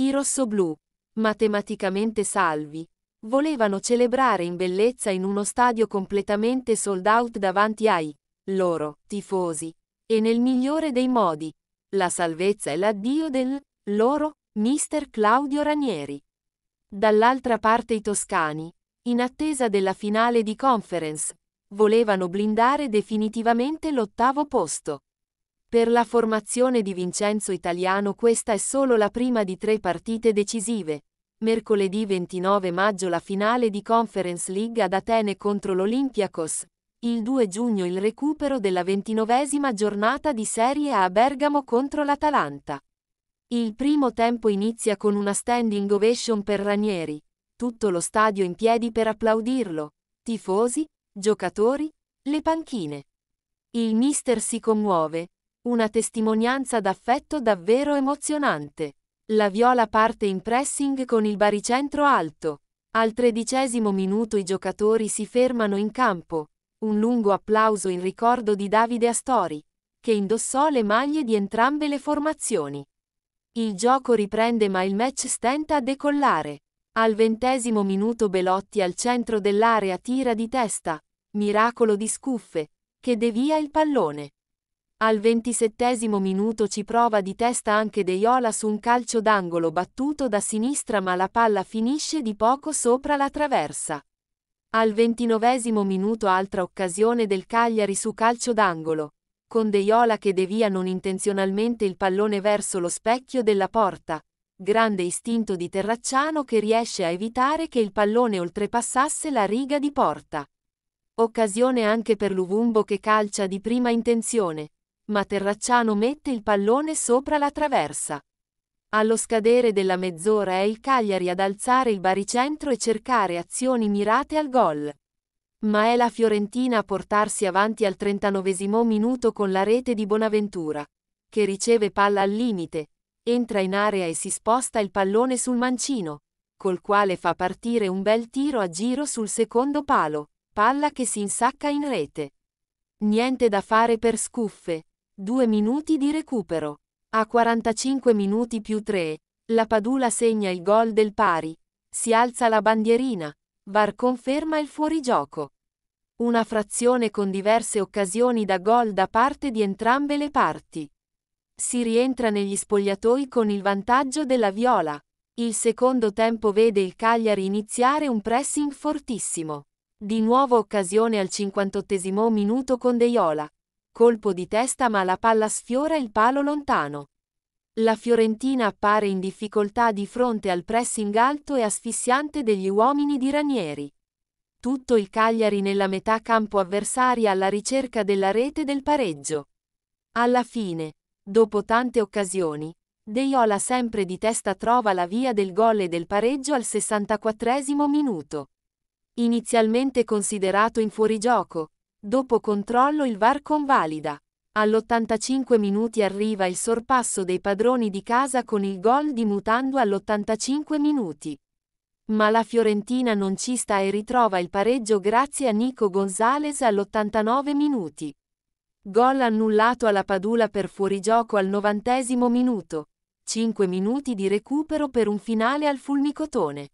I rossoblù, matematicamente salvi, volevano celebrare in bellezza in uno stadio completamente sold out davanti ai loro tifosi, e nel migliore dei modi, la salvezza e l'addio del loro mister Claudio Ranieri. Dall'altra parte i toscani, in attesa della finale di conference, volevano blindare definitivamente l'ottavo posto. Per la formazione di Vincenzo Italiano questa è solo la prima di tre partite decisive. Mercoledì 29 maggio la finale di Conference League ad Atene contro l'Olympiakos. Il 2 giugno il recupero della ventinovesima giornata di Serie A a Bergamo contro l'Atalanta. Il primo tempo inizia con una standing ovation per Ranieri. Tutto lo stadio in piedi per applaudirlo. Tifosi, giocatori, le panchine. Il mister si commuove, una testimonianza d'affetto davvero emozionante. La Viola parte in pressing con il baricentro alto. Al tredicesimo minuto i giocatori si fermano in campo. Un lungo applauso in ricordo di Davide Astori, che indossò le maglie di entrambe le formazioni. Il gioco riprende ma il match stenta a decollare. Al ventesimo minuto Belotti al centro dell'area tira di testa, miracolo di scuffe, che devia il pallone. Al ventisettesimo minuto ci prova di testa anche De Iola su un calcio d'angolo battuto da sinistra ma la palla finisce di poco sopra la traversa. Al ventinovesimo minuto altra occasione del Cagliari su calcio d'angolo, con De Iola che devia non intenzionalmente il pallone verso lo specchio della porta. Grande istinto di Terracciano che riesce a evitare che il pallone oltrepassasse la riga di porta. Occasione anche per Luvumbo che calcia di prima intenzione, ma Terracciano mette il pallone sopra la traversa. Allo scadere della mezz'ora è il Cagliari ad alzare il baricentro e cercare azioni mirate al gol. Ma è la Fiorentina a portarsi avanti al 39 minuto con la rete di Bonaventura, che riceve palla al limite, entra in area e si sposta il pallone sul mancino, col quale fa partire un bel tiro a giro sul secondo palo, palla che si insacca in rete. Niente da fare per scuffe, 2 minuti di recupero. A 45 minuti più 3, la Padula segna il gol del pari. Si alza la bandierina. VAR conferma il fuorigioco. Una frazione con diverse occasioni da gol da parte di entrambe le parti. Si rientra negli spogliatoi con il vantaggio della viola. Il secondo tempo vede il Cagliari iniziare un pressing fortissimo. Di nuovo occasione al 58 minuto con Deiola, Colpo di testa ma la palla sfiora il palo lontano. La Fiorentina appare in difficoltà di fronte al pressing alto e asfissiante degli uomini di Ranieri. Tutto il Cagliari nella metà campo avversaria alla ricerca della rete del pareggio. Alla fine, dopo tante occasioni, Deiola sempre di testa trova la via del gol e del pareggio al 64 minuto. Inizialmente considerato in fuorigioco, Dopo controllo il VAR convalida. All'85 minuti arriva il sorpasso dei padroni di casa con il gol di Mutando all'85 minuti. Ma la Fiorentina non ci sta e ritrova il pareggio grazie a Nico Gonzalez all'89 minuti. Gol annullato alla Padula per fuorigioco al 90 minuto. 5 minuti di recupero per un finale al fulmicotone.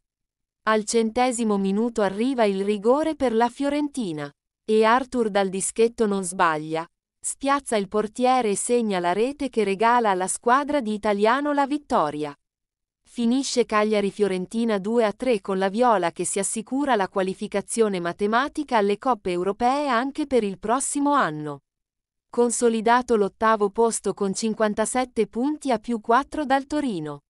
Al centesimo minuto arriva il rigore per la Fiorentina. E Arthur dal dischetto non sbaglia. Spiazza il portiere e segna la rete che regala alla squadra di italiano la vittoria. Finisce Cagliari-Fiorentina 2-3 con la Viola che si assicura la qualificazione matematica alle coppe europee anche per il prossimo anno. Consolidato l'ottavo posto con 57 punti a più 4 dal Torino.